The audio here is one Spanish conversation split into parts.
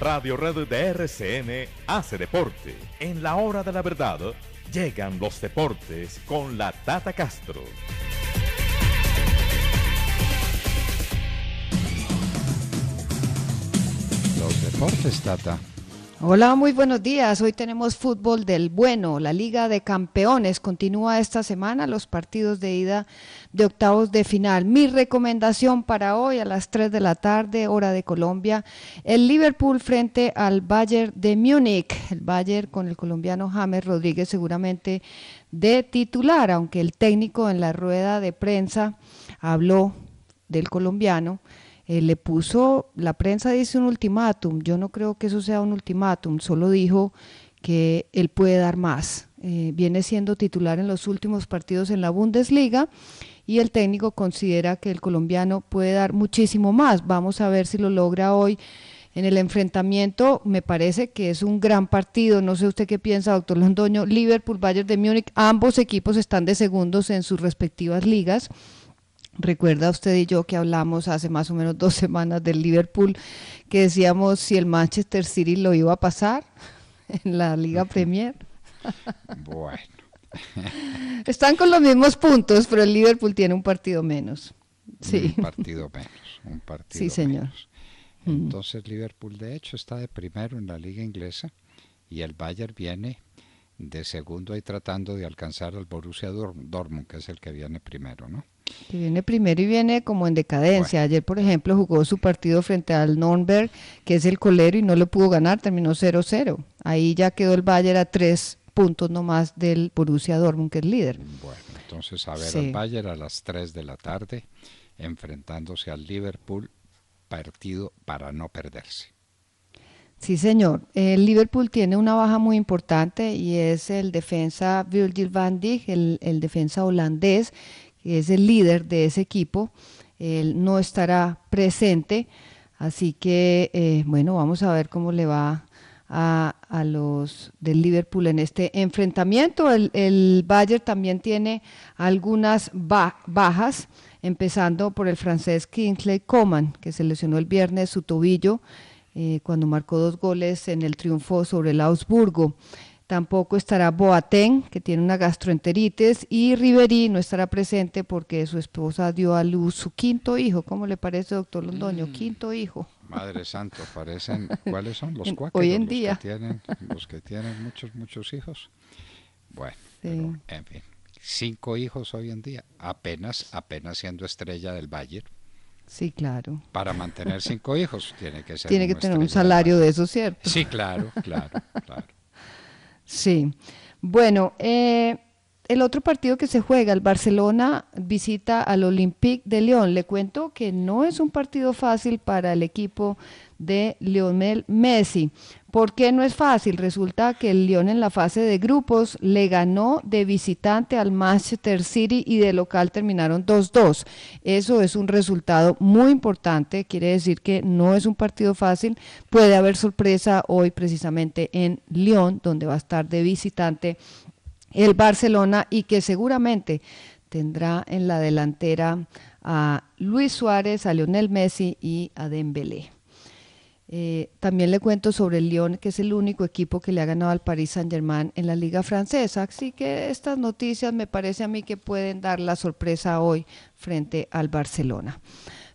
Radio Red de RCN hace deporte. En la hora de la verdad llegan los deportes con la Tata Castro. Los deportes, Tata. Hola, muy buenos días. Hoy tenemos fútbol del bueno. La Liga de Campeones continúa esta semana los partidos de ida de octavos de final. Mi recomendación para hoy a las 3 de la tarde, hora de Colombia, el Liverpool frente al Bayern de Múnich. El Bayern con el colombiano James Rodríguez seguramente de titular, aunque el técnico en la rueda de prensa habló del colombiano eh, le puso, la prensa dice un ultimátum, yo no creo que eso sea un ultimátum, solo dijo que él puede dar más. Eh, viene siendo titular en los últimos partidos en la Bundesliga y el técnico considera que el colombiano puede dar muchísimo más. Vamos a ver si lo logra hoy. En el enfrentamiento me parece que es un gran partido. No sé usted qué piensa, doctor Londoño. Liverpool, Bayern de Múnich, ambos equipos están de segundos en sus respectivas ligas. Recuerda usted y yo que hablamos hace más o menos dos semanas del Liverpool, que decíamos si el Manchester City lo iba a pasar en la Liga Premier. Bueno. Están con los mismos puntos, pero el Liverpool tiene un partido menos. Sí. Un partido menos, un partido Sí, señor. Entonces Liverpool de hecho está de primero en la liga inglesa y el Bayern viene de segundo ahí tratando de alcanzar al Borussia Dortmund, que es el que viene primero, ¿no? viene primero y viene como en decadencia. Ayer, por ejemplo, jugó su partido frente al Nürnberg, que es el colero, y no lo pudo ganar, terminó 0-0. Ahí ya quedó el Bayern a tres puntos nomás del Borussia Dortmund, que es líder. Bueno, entonces a ver el al Bayern a las 3 de la tarde, enfrentándose al Liverpool, partido para no perderse. Sí, señor. El Liverpool tiene una baja muy importante y es el defensa Virgil van Dijk, el defensa holandés, que es el líder de ese equipo, él no estará presente. Así que, eh, bueno, vamos a ver cómo le va a, los del Liverpool en este enfrentamiento. El, Bayern también tiene algunas bajas, empezando por el francés Kingsley Coman, que se lesionó el viernes su tobillo eh, cuando marcó dos goles en el triunfo sobre el Augsburgo. Tampoco estará Boateng, que tiene una gastroenteritis, y Riverí no estará presente porque su esposa dio a luz su quinto hijo. ¿Cómo le parece, doctor Londoño? Mm. Quinto hijo. Madre santo, parecen, ¿cuáles son los cuatro? Hoy en día. Que tienen, los que tienen muchos, muchos hijos. Bueno, en fin, cinco hijos hoy en día, apenas, apenas siendo estrella del Bayern. Sí, claro. Para mantener cinco hijos tiene que ser. Tiene que tener un salario de eso, ¿cierto? Sí, claro, claro, claro. Sí. Bueno, eh, el otro partido que se juega, el Barcelona visita al Olympique de Lyon. Le cuento que no es un partido fácil para el equipo de Lionel Messi. ¿Por qué no es fácil? Resulta que el Lyon en la fase de grupos le ganó de visitante al Manchester City y de local terminaron 2-2. Eso es un resultado muy importante, quiere decir que no es un partido fácil. Puede haber sorpresa hoy precisamente en Lyon, donde va a estar de visitante el Barcelona y que seguramente tendrá en la delantera a Luis Suárez, a Lionel Messi y a Dembélé. Eh, también le cuento sobre el Lyon, que es el único equipo que le ha ganado al Paris Saint-Germain en la Liga Francesa. Así que estas noticias me parece a mí que pueden dar la sorpresa hoy frente al Barcelona.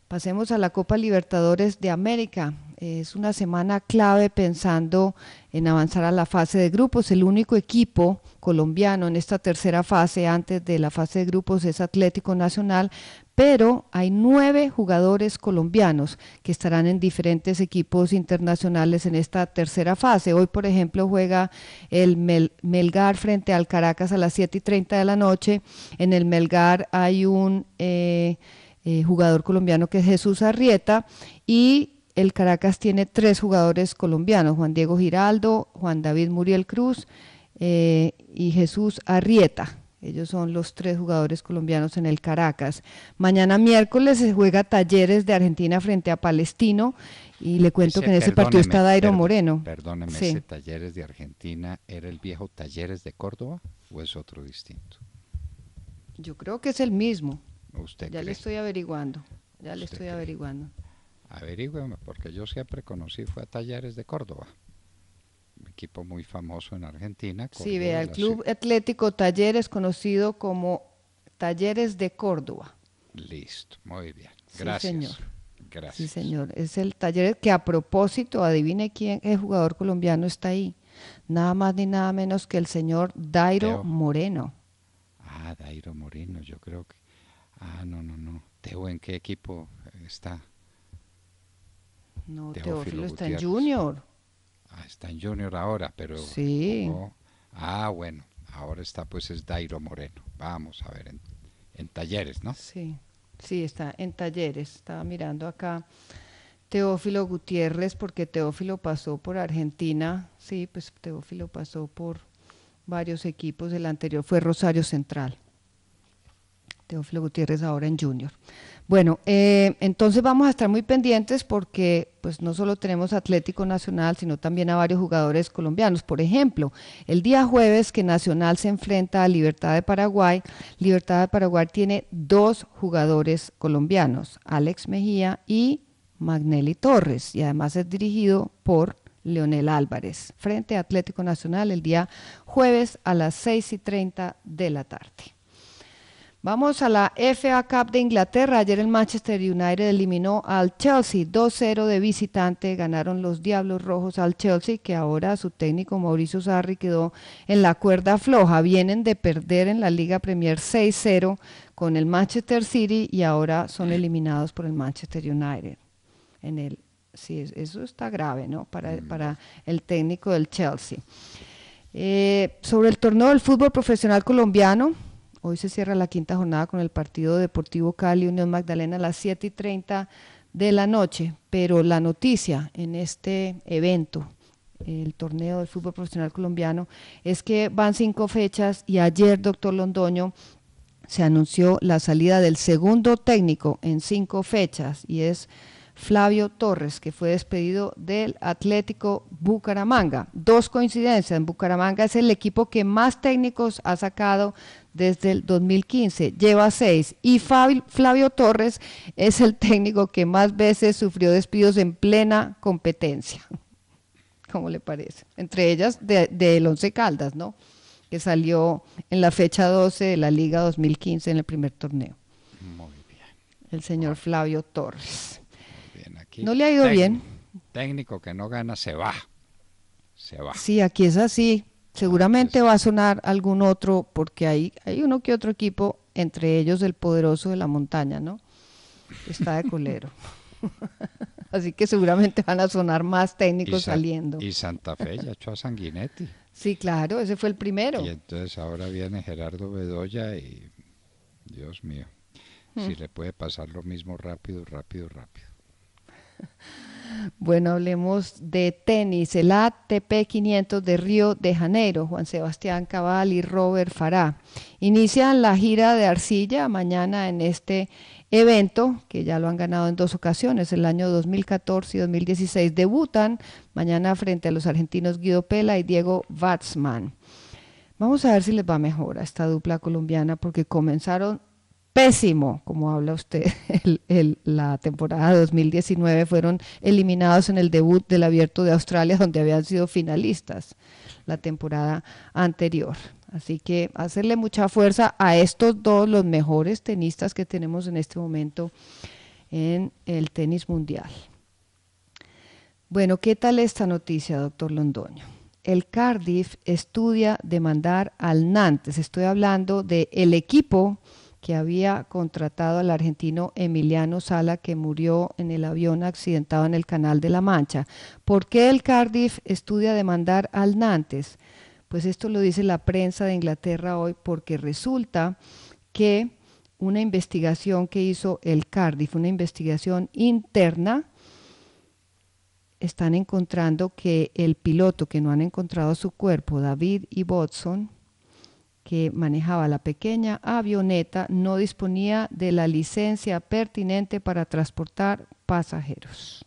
Pasemos a la Copa Libertadores de América. Es una semana clave pensando en avanzar a la fase de grupos. El único equipo colombiano en esta tercera fase antes de la fase de grupos es Atlético Nacional, pero hay nueve jugadores colombianos que estarán en diferentes equipos internacionales en esta tercera fase. Hoy, por ejemplo, juega el Melgar frente al Caracas a las 7 y 30 de la noche. En el Melgar hay un eh, eh, jugador colombiano que es Jesús Arrieta y el Caracas tiene tres jugadores colombianos, Juan Diego Giraldo, Juan David Muriel Cruz eh, y Jesús Arrieta. Ellos son los tres jugadores colombianos en el Caracas. Mañana miércoles se juega Talleres de Argentina frente a Palestino y le cuento que en ese partido está Dairo Moreno. Perdóneme, ese Talleres de Argentina era el viejo Talleres de Córdoba o es otro distinto? Yo creo que es el mismo. ¿Usted ya le estoy averiguando. Ya le estoy averiguando. Averígüeme, porque yo siempre conocí fue a Talleres de Córdoba, un equipo muy famoso en Argentina. sí, vea, el Club Atlético Talleres, conocido como Talleres de Córdoba. Listo, muy bien. Gracias. Sí, señor. Gracias. Sí, señor. Es el taller que a propósito, adivine quién, es jugador colombiano está ahí. Nada más ni nada menos que el señor Dairo Moreno. Ah, Dairo Moreno, yo creo que. Ah, no, no, no. Teo, ¿en qué equipo está? No, Teófilo, está en Junior. Ah, está en Junior ahora, pero... Sí. Ah, bueno, ahora está pues es Dairo Moreno. Vamos a ver, en, en talleres, ¿no? Sí, sí, está en talleres. Estaba mirando acá. Teófilo Gutiérrez, porque Teófilo pasó por Argentina, sí, pues Teófilo pasó por varios equipos, el anterior fue Rosario Central. Teófilo Gutiérrez ahora en Junior. Bueno, eh, entonces vamos a estar muy pendientes porque pues no solo tenemos Atlético Nacional, sino también a varios jugadores colombianos. Por ejemplo, el día jueves que Nacional se enfrenta a Libertad de Paraguay, Libertad de Paraguay tiene dos jugadores colombianos, Alex Mejía y Magnelli Torres, y además es dirigido por Leonel Álvarez, frente a Atlético Nacional el día jueves a las 6 y 30 de la tarde. Vamos a la FA Cup de Inglaterra. Ayer el Manchester United eliminó al Chelsea 2-0 de visitante. Ganaron los Diablos Rojos al Chelsea, que ahora su técnico Mauricio Sarri quedó en la cuerda floja. Vienen de perder en la Liga Premier 6-0 con el Manchester City y ahora son eliminados por el Manchester United. En el, sí, eso está grave, ¿no? Para, mm. para el técnico del Chelsea. Eh, sobre el torneo del fútbol profesional colombiano. Hoy se cierra la quinta jornada con el partido Deportivo Cali Unión Magdalena a las 7 y 30 de la noche, pero la noticia en este evento el torneo del fútbol profesional colombiano, es que van cinco fechas y ayer, doctor Londoño, se anunció la salida del segundo técnico en cinco fechas y es Flavio Torres, que fue despedido del Atlético Bucaramanga. Dos coincidencias, en Bucaramanga es el equipo que más técnicos ha sacado desde el 2015, lleva seis. Y Flavio Torres es el técnico que más veces sufrió despidos en plena competencia. ¿Cómo le parece? Entre ellas del de, Once Caldas, ¿no? Que salió en la fecha 12 de la Liga 2015 en el primer torneo. Muy bien. El señor Flavio Torres no le ha ido bien. Técnico que no gana se va. Se va. Sí, aquí es así. Seguramente va a sonar algún otro porque hay, hay uno que otro equipo, entre ellos el poderoso de la montaña, ¿no? Está de colero. así que seguramente van a sonar más técnicos saliendo. Y Santa Fe ya echó a Sanguinetti. Sí, claro, ese fue el primero. Y entonces ahora viene Gerardo Bedoya y Dios mío, si hmm. le puede pasar lo mismo rápido, rápido, rápido. Bueno, hablemos de tenis. El ATP 500 de Río de Janeiro, Juan Sebastián Cabal y Robert fará Inician la gira de Arcilla mañana en este evento, que ya lo han ganado en dos ocasiones, el año 2014 y 2016. Debutan mañana frente a los argentinos Guido Pela y Diego Watzman. Vamos a ver si les va mejor a esta dupla colombiana porque comenzaron pésimo, como habla usted, la temporada 2019 fueron eliminados en el debut del Abierto de Australia, donde habían sido finalistas la temporada anterior. Así que hacerle mucha fuerza a estos dos, los mejores tenistas que tenemos en este momento en el tenis mundial. Bueno, ¿qué tal esta noticia, doctor Londoño? el Cardiff estudia demandar al Nantes. Estoy hablando del equipo que había contratado al argentino Emiliano Sala, que murió en el avión accidentado en el Canal de la Mancha. ¿Por qué el Cardiff estudia demandar al Nantes? Pues esto lo dice la prensa de Inglaterra hoy porque resulta que una investigación que hizo el Cardiff, una investigación interna, están encontrando que el piloto que no han encontrado su cuerpo, David y Watson, que manejaba la pequeña avioneta no disponía de la licencia pertinente para transportar pasajeros.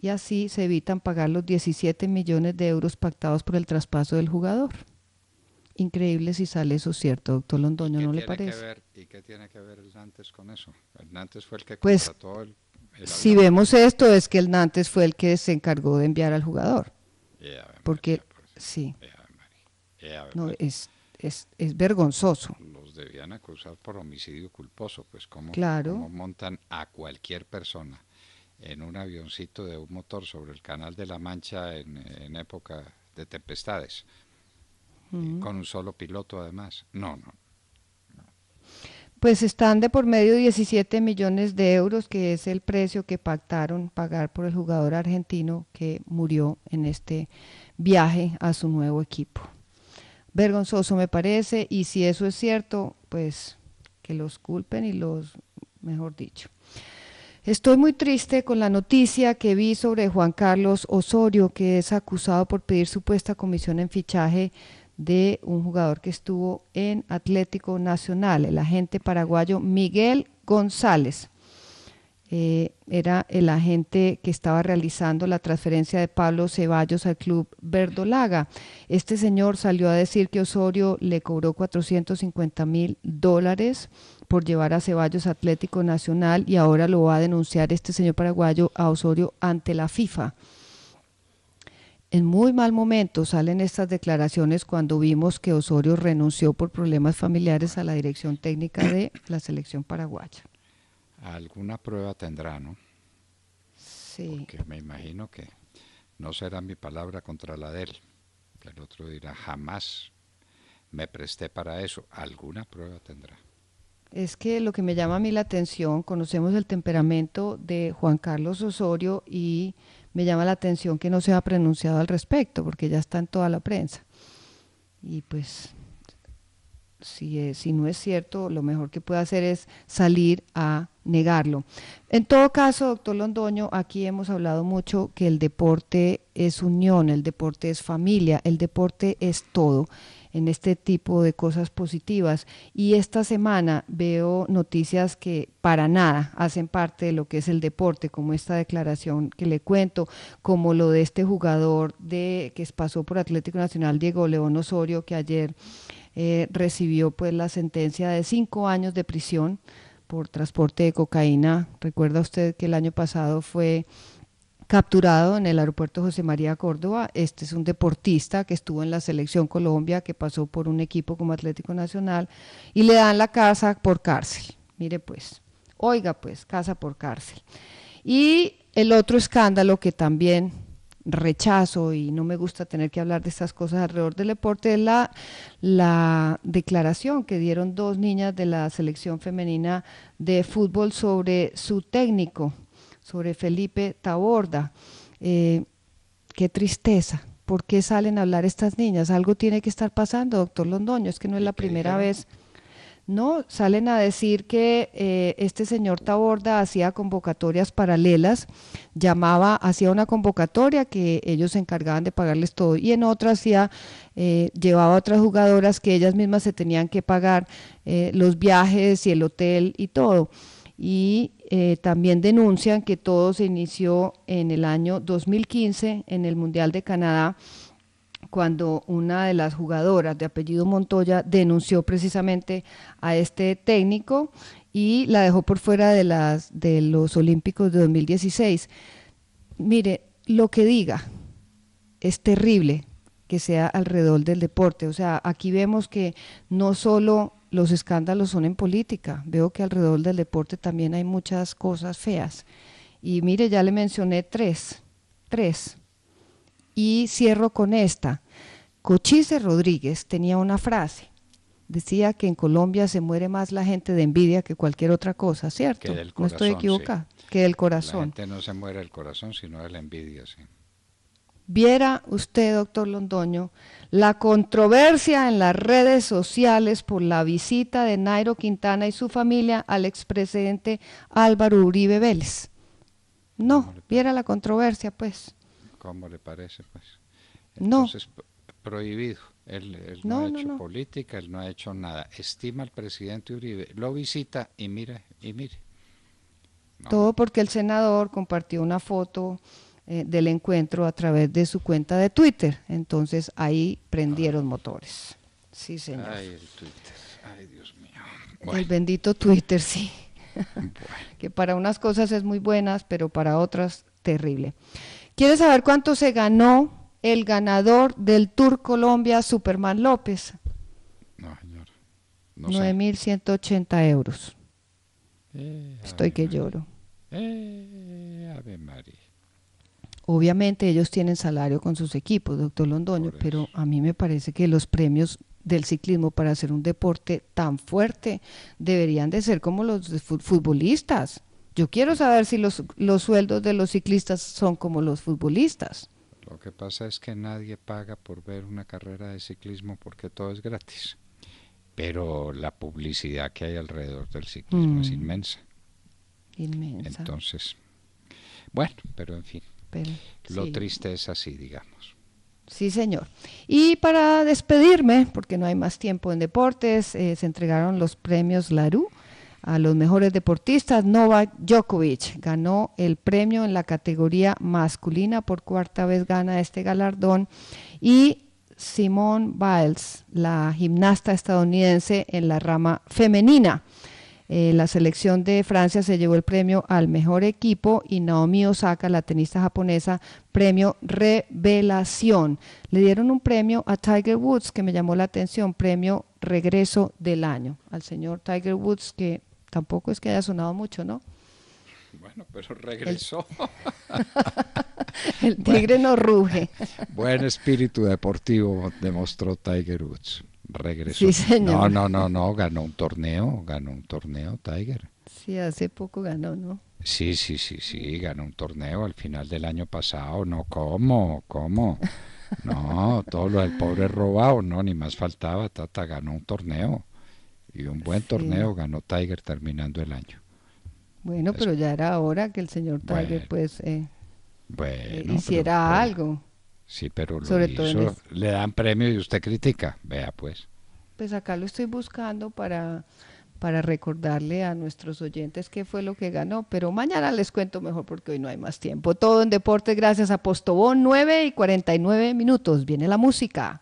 Y así se evitan pagar los 17 millones de euros pactados por el traspaso del jugador. Increíble si sale eso cierto, doctor Londoño, ¿no le parece? ¿Y qué tiene que ver el Nantes con eso? El Nantes fue el que pues, contrató el, Si vemos esto, es que el Nantes fue el que se encargó de enviar al jugador. porque, pues, sí. Eh, no, pues, es, vergonzoso. Los debían acusar por homicidio culposo, pues como montan a cualquier persona en un avioncito de un motor sobre el Canal de la Mancha en, época de tempestades, con un solo piloto además. no, no. Pues están de por medio 17 millones de euros, que es el precio que pactaron pagar por el jugador argentino que murió en este viaje a su nuevo equipo vergonzoso me parece y si eso es cierto, pues que los culpen y los, mejor dicho. Estoy muy triste con la noticia que vi sobre Juan Carlos Osorio, que es acusado por pedir supuesta comisión en fichaje de un jugador que estuvo en Atlético Nacional, el agente paraguayo Miguel González. Eh, era el agente que estaba realizando la transferencia de Pablo Ceballos al club Verdolaga. Este señor salió a decir que Osorio le cobró 450 mil dólares por llevar a Ceballos Atlético Nacional y ahora lo va a denunciar este señor paraguayo a Osorio ante la FIFA. En muy mal momento salen estas declaraciones cuando vimos que Osorio renunció por problemas familiares a la dirección técnica de la selección paraguaya alguna prueba tendrá, ¿no? Sí. Porque me imagino que no será mi palabra contra la de él. El otro dirá, jamás me presté para eso. Alguna prueba tendrá. Es que lo que me llama a mí la atención, conocemos el temperamento de Juan Carlos Osorio y me llama la atención que no se ha pronunciado al respecto, porque ya está en toda la prensa. Y pues si, si no es cierto, lo mejor que puede hacer es salir a negarlo. En todo caso, doctor Londoño, aquí hemos hablado mucho que el deporte es unión, el deporte es familia, el deporte es todo en este tipo de cosas positivas. Y esta semana veo noticias que para nada hacen parte de lo que es el deporte, como esta declaración que le cuento, como lo de este jugador de que pasó por Atlético Nacional, Diego León Osorio, que ayer eh, recibió pues la sentencia de cinco años de prisión por transporte de cocaína. Recuerda usted que el año pasado fue capturado en el aeropuerto José María Córdoba. Este es un deportista que estuvo en la selección Colombia, que pasó por un equipo como Atlético Nacional, y le dan la casa por cárcel. Mire pues, oiga pues, casa por cárcel. Y el otro escándalo que también rechazo y no me gusta tener que hablar de estas cosas alrededor del deporte es la, la declaración que dieron dos niñas de la selección femenina de fútbol sobre su técnico, sobre Felipe Taborda. Eh, qué tristeza. ¿Por qué salen a hablar estas niñas? Algo tiene que estar pasando, doctor Londoño. Es que no es la primera vez. ¿no? Salen a decir que eh, este señor Taborda hacía convocatorias paralelas, llamaba, hacía una convocatoria que ellos se encargaban de pagarles todo y en otra hacía, eh, llevaba a otras jugadoras que ellas mismas se tenían que pagar eh, los viajes y el hotel y todo. Y también denuncian que todo se inició en el año 2015 en el Mundial de Canadá cuando una de las jugadoras de apellido Montoya denunció precisamente a este técnico y la dejó por fuera de, las, de los Olímpicos de 2016. Mire, lo que diga es terrible que sea alrededor del deporte. O sea, aquí vemos que no solo los escándalos son en política, veo que alrededor del deporte también hay muchas cosas feas. Y mire, ya le mencioné tres, tres. Y cierro con esta. Cochise Rodríguez tenía una frase. Decía que en Colombia se muere más la gente de envidia que cualquier otra cosa, ¿cierto? Que del corazón, no estoy equivocada, que el corazón. La gente no se muere el corazón, sino de la envidia, sí. Viera usted, doctor Londoño, la controversia en las redes sociales por la visita de Nairo Quintana y su familia al expresidente Álvaro Uribe Vélez. No, viera la controversia, pues. ¿Cómo le parece, pues? no prohibido. Él, no, ha hecho política, él no ha hecho nada. Estima al presidente Uribe, lo visita y mira, y mire. Todo porque el senador compartió una foto eh, del encuentro a través de su cuenta de Twitter. Entonces ahí prendieron ah. motores. Sí, señor. Ay, el Twitter. Ay, Dios mío. El bendito Twitter, sí. que para unas cosas es muy buenas, pero para otras terrible. ¿Quieres saber cuánto se ganó el ganador del Tour Colombia, Superman López. No, señor. No 9.180 euros. Eh, Estoy que lloro. Eh, Obviamente ellos tienen salario con sus equipos, doctor Londoño, pero a mí me parece que los premios del ciclismo para hacer un deporte tan fuerte deberían de ser como los de futbolistas. Yo quiero saber si los, los sueldos de los ciclistas son como los futbolistas. Lo que pasa es que nadie paga por ver una carrera de ciclismo porque todo es gratis. Pero la publicidad que hay alrededor del ciclismo es mm. inmensa. Inmensa. Entonces, bueno, pero en fin. lo triste es así, digamos. Sí, señor. Y para despedirme, porque no hay más tiempo en deportes, eh, se entregaron los premios LARU, a los mejores deportistas. Novak Djokovic ganó el premio en la categoría masculina, por cuarta vez gana este galardón. Y Simone Biles, la gimnasta estadounidense en la rama femenina. Eh, la selección de Francia se llevó el premio al mejor equipo y Naomi Osaka, la tenista japonesa, premio Revelación. Le dieron un premio a Tiger Woods que me llamó la atención, premio Regreso del Año, al señor Tiger Woods que Tampoco es que haya sonado mucho, ¿no? Bueno, pero regresó. El, tigre no ruge. Buen espíritu deportivo demostró Tiger Woods. Regresó. Sí, señor. No, no, no, no, ganó un torneo, ganó un torneo Tiger. Sí, hace poco ganó, ¿no? Sí, sí, sí, sí, ganó un torneo al final del año pasado. No, ¿cómo? ¿Cómo? No, todo lo del pobre robado, no, ni más faltaba, Tata, ganó un torneo y un buen torneo ganó Tiger terminando el año. Bueno, pero ya era hora que el señor Tiger pues eh, bueno, eh, hiciera algo. Sí, pero Sobre este le dan premio y usted critica, vea pues. Pues acá lo estoy buscando para para recordarle a nuestros oyentes qué fue lo que ganó, pero mañana les cuento mejor porque hoy no hay más tiempo. Todo en deportes gracias a Postobón, 9 y 49 minutos. Viene la música.